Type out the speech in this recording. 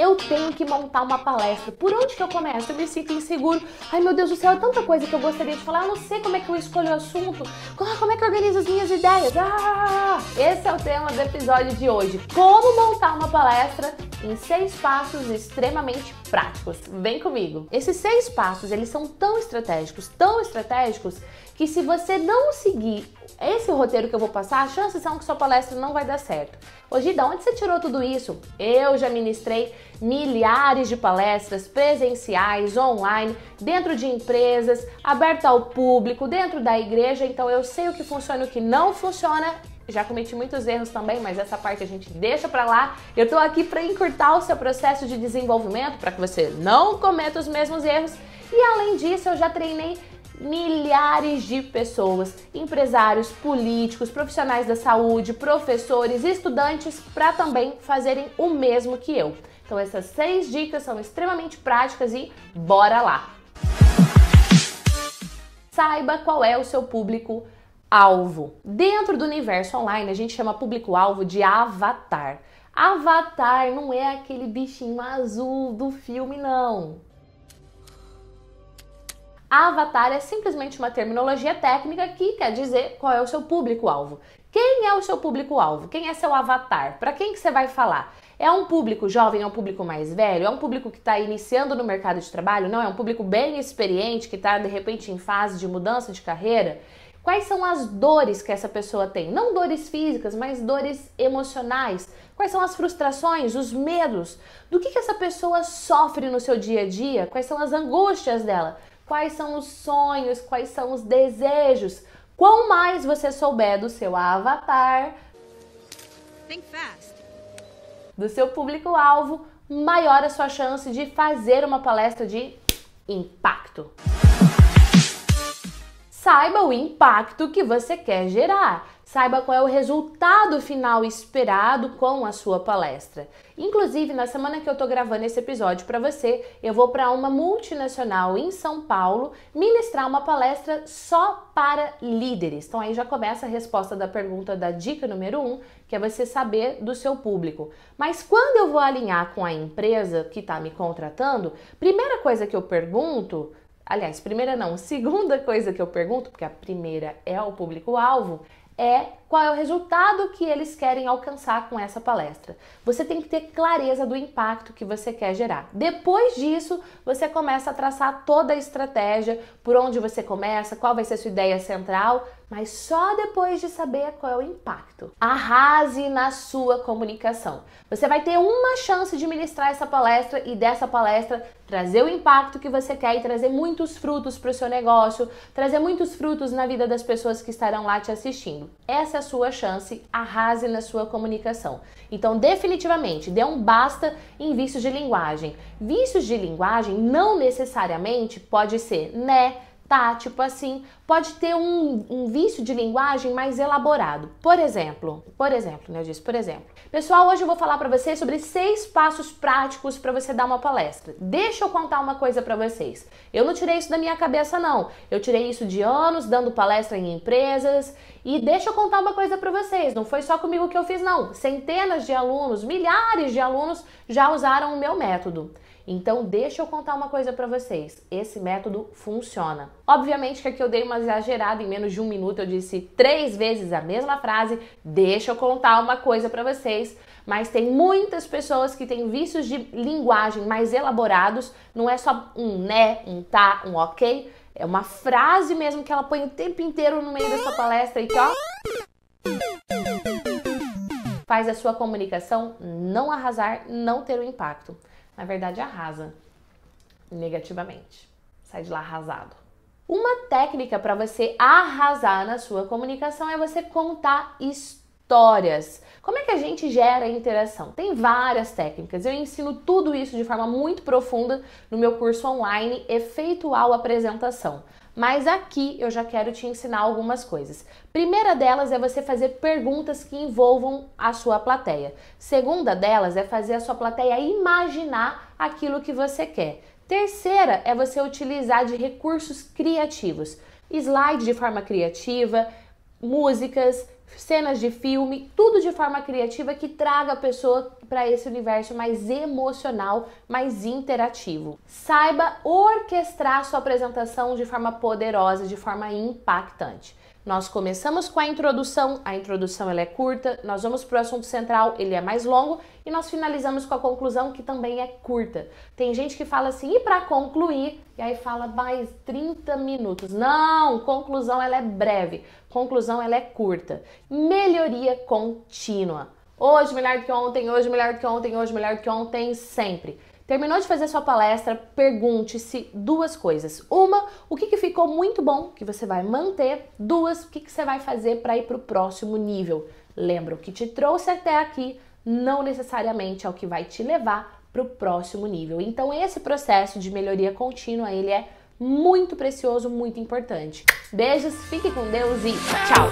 eu tenho que montar uma palestra. Por onde que eu começo? Eu me sinto inseguro. Ai meu Deus do céu, é tanta coisa que eu gostaria de falar, eu não sei como é que eu escolho o assunto, como é que eu organizo as minhas ideias. Ah! Esse é o tema do episódio de hoje: como montar uma palestra em seis passos extremamente práticos. Vem comigo. Esses seis passos, eles são tão estratégicos, tão estratégicos, que se você não seguir esse roteiro que eu vou passar, as chances são que sua palestra não vai dar certo. Hoje, de onde você tirou tudo isso? Eu já ministrei milhares de palestras presenciais, online, dentro de empresas, aberta ao público, dentro da igreja, então eu sei o que funciona e o que não funciona já cometi muitos erros também, mas essa parte a gente deixa pra lá. Eu tô aqui pra encurtar o seu processo de desenvolvimento, para que você não cometa os mesmos erros. E além disso, eu já treinei milhares de pessoas, empresários, políticos, profissionais da saúde, professores, estudantes, para também fazerem o mesmo que eu. Então essas seis dicas são extremamente práticas e bora lá! Saiba qual é o seu público alvo. Dentro do universo online, a gente chama público-alvo de avatar. Avatar não é aquele bichinho azul do filme, não. Avatar é simplesmente uma terminologia técnica que quer dizer qual é o seu público-alvo. Quem é o seu público-alvo? Quem é seu avatar? Para quem que você vai falar? É um público jovem? É um público mais velho? É um público que está iniciando no mercado de trabalho? Não, é um público bem experiente que está de repente em fase de mudança de carreira? Quais são as dores que essa pessoa tem? Não dores físicas, mas dores emocionais. Quais são as frustrações, os medos? Do que, que essa pessoa sofre no seu dia a dia? Quais são as angústias dela? Quais são os sonhos? Quais são os desejos? Quanto mais você souber do seu avatar, do seu público-alvo, maior a sua chance de fazer uma palestra de impacto. Saiba o impacto que você quer gerar, saiba qual é o resultado final esperado com a sua palestra. Inclusive, na semana que eu estou gravando esse episódio para você, eu vou para uma multinacional em São Paulo ministrar uma palestra só para líderes. Então, aí já começa a resposta da pergunta da dica número um, que é você saber do seu público. Mas quando eu vou alinhar com a empresa que está me contratando, primeira coisa que eu pergunto Aliás, primeira não, segunda coisa que eu pergunto, porque a primeira é o público-alvo, é qual é o resultado que eles querem alcançar com essa palestra. Você tem que ter clareza do impacto que você quer gerar. Depois disso, você começa a traçar toda a estratégia, por onde você começa, qual vai ser a sua ideia central, mas só depois de saber qual é o impacto. Arrase na sua comunicação. Você vai ter uma chance de ministrar essa palestra e dessa palestra trazer o impacto que você quer e trazer muitos frutos para o seu negócio, trazer muitos frutos na vida das pessoas que estarão lá te assistindo. Essa é a sua chance, arrase na sua comunicação. Então, definitivamente, dê um basta em vícios de linguagem. Vícios de linguagem não necessariamente pode ser né, tá, tipo assim, pode ter um, um vício de linguagem mais elaborado. Por exemplo, por exemplo, né, eu disse, por exemplo. Pessoal, hoje eu vou falar para vocês sobre seis passos práticos para você dar uma palestra. Deixa eu contar uma coisa para vocês. Eu não tirei isso da minha cabeça não. Eu tirei isso de anos dando palestra em empresas e deixa eu contar uma coisa para vocês. Não foi só comigo que eu fiz não. Centenas de alunos, milhares de alunos já usaram o meu método. Então, deixa eu contar uma coisa para vocês. Esse método funciona. Obviamente que aqui eu dei uma exagerado, em menos de um minuto eu disse três vezes a mesma frase. Deixa eu contar uma coisa para vocês. Mas tem muitas pessoas que têm vícios de linguagem mais elaborados. Não é só um né, um tá, um ok. É uma frase mesmo que ela põe o tempo inteiro no meio da sua palestra e que, ó. Faz a sua comunicação não arrasar, não ter o um impacto. Na verdade, arrasa negativamente. Sai de lá arrasado. Uma técnica para você arrasar na sua comunicação é você contar histórias. Como é que a gente gera interação? Tem várias técnicas. Eu ensino tudo isso de forma muito profunda no meu curso online Efeitual Apresentação. Mas aqui eu já quero te ensinar algumas coisas. Primeira delas é você fazer perguntas que envolvam a sua plateia. Segunda delas é fazer a sua plateia imaginar aquilo que você quer. Terceira é você utilizar de recursos criativos, slide de forma criativa, músicas, cenas de filme, tudo de forma criativa que traga a pessoa para esse universo mais emocional, mais interativo. Saiba orquestrar sua apresentação de forma poderosa, de forma impactante. Nós começamos com a introdução, a introdução ela é curta, nós vamos para o assunto central, ele é mais longo, e nós finalizamos com a conclusão, que também é curta. Tem gente que fala assim, e para concluir? E aí fala mais 30 minutos. Não, conclusão ela é breve, conclusão ela é curta melhoria contínua. Hoje melhor do que ontem, hoje melhor do que ontem, hoje melhor do que ontem, sempre. Terminou de fazer sua palestra, pergunte-se duas coisas. Uma, o que, que ficou muito bom que você vai manter? Duas, o que, que você vai fazer para ir para o próximo nível? Lembra, o que te trouxe até aqui não necessariamente é o que vai te levar para o próximo nível. Então, esse processo de melhoria contínua, ele é muito precioso, muito importante. Beijos, fique com Deus e tchau!